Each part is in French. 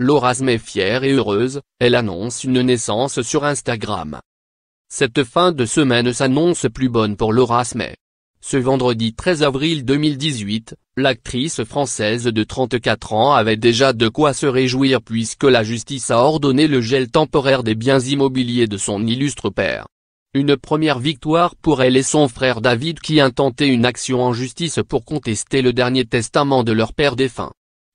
Laura est fière et heureuse, elle annonce une naissance sur Instagram. Cette fin de semaine s'annonce plus bonne pour Laura Smet. Ce vendredi 13 avril 2018, l'actrice française de 34 ans avait déjà de quoi se réjouir puisque la justice a ordonné le gel temporaire des biens immobiliers de son illustre père. Une première victoire pour elle et son frère David qui intentait une action en justice pour contester le dernier testament de leur père défunt.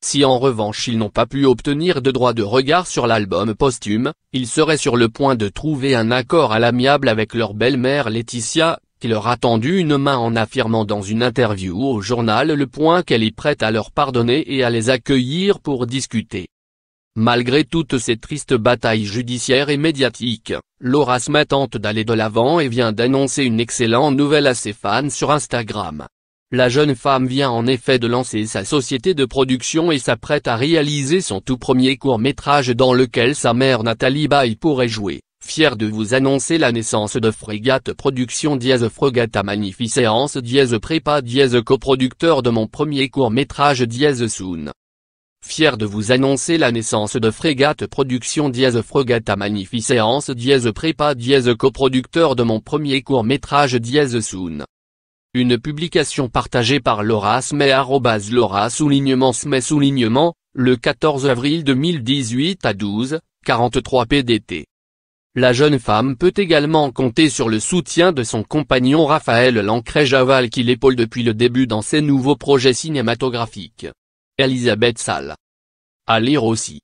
Si en revanche ils n'ont pas pu obtenir de droit de regard sur l'album posthume, ils seraient sur le point de trouver un accord à l'amiable avec leur belle-mère Laetitia, qui leur a tendu une main en affirmant dans une interview au journal Le Point qu'elle est prête à leur pardonner et à les accueillir pour discuter. Malgré toutes ces tristes batailles judiciaires et médiatiques, Laura Smet tente d'aller de l'avant et vient d'annoncer une excellente nouvelle à ses fans sur Instagram. La jeune femme vient en effet de lancer sa société de production et s'apprête à réaliser son tout premier court-métrage dans lequel sa mère Nathalie Baye pourrait jouer. Fier de vous annoncer la naissance de Frégate Production dièse Frégata à Magnificence dièse Prépa dièse coproducteur de mon premier court-métrage dièse Soon. Fier de vous annoncer la naissance de Frégate Production dièse Frégata à Magnificence dièse Prépa dièse coproducteur de mon premier court-métrage dièse Soon. Une publication partagée par Laura arrobas Laura soulignement Smets soulignement, le 14 avril 2018 à 12, 43 PDT. La jeune femme peut également compter sur le soutien de son compagnon Raphaël Lancret-Javal qui l'épaule depuis le début dans ses nouveaux projets cinématographiques. Elisabeth Salle. À lire aussi.